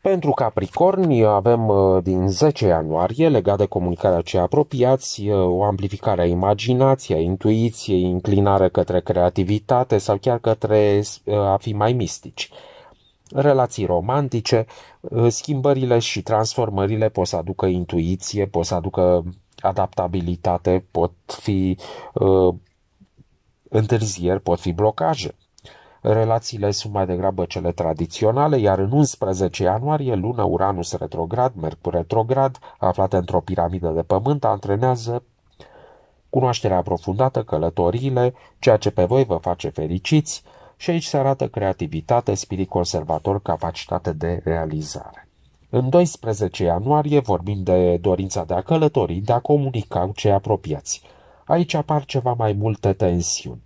Pentru Capricorn uh, avem uh, din 10 ianuarie, legat de comunicarea cei apropiați, uh, o amplificare a imaginației, a intuiției, inclinare către creativitate sau chiar către a fi mai mistici. Relații romantice, schimbările și transformările pot să aducă intuiție, pot să aducă adaptabilitate, pot fi uh, întârzieri, pot fi blocaje. Relațiile sunt mai degrabă cele tradiționale, iar în 11 ianuarie, luna Uranus retrograd, Mercur retrograd, aflată într-o piramidă de pământ, antrenează cunoașterea aprofundată, călătoriile, ceea ce pe voi vă face fericiți și aici se arată creativitate, spirit conservator, capacitate de realizare. În 12 ianuarie vorbim de dorința de a călători, de a comunica cu cei apropiați. Aici apar ceva mai multe tensiuni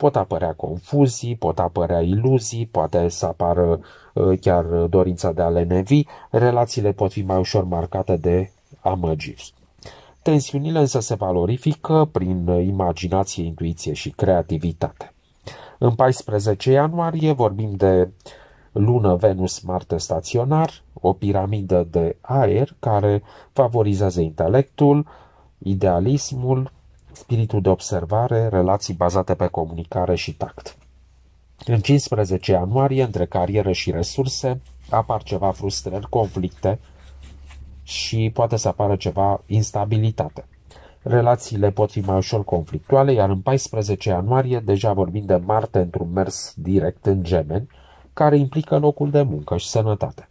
pot apărea confuzii, pot apărea iluzii, poate să apară ă, chiar dorința de a lenevi, relațiile pot fi mai ușor marcate de amăgiri. Tensiunile însă se valorifică prin imaginație, intuiție și creativitate. În 14 ianuarie vorbim de lună Venus-Marte staționar, o piramidă de aer care favorizează intelectul, idealismul, spiritul de observare, relații bazate pe comunicare și tact. În 15 ianuarie, între carieră și resurse, apar ceva frustrări, conflicte și poate să apară ceva instabilitate. Relațiile pot fi mai ușor conflictuale, iar în 14 ianuarie deja vorbim de Marte într-un mers direct în gemeni, care implică locul de muncă și sănătate.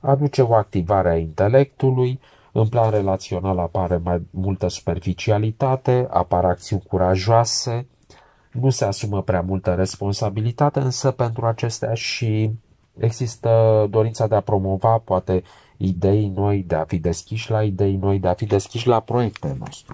Aduce o activare a intelectului, în plan relațional apare mai multă superficialitate, apar acțiuni curajoase, nu se asumă prea multă responsabilitate, însă pentru acestea și există dorința de a promova poate idei noi, de a fi deschiși la idei noi, de a fi deschiși la proiecte noi.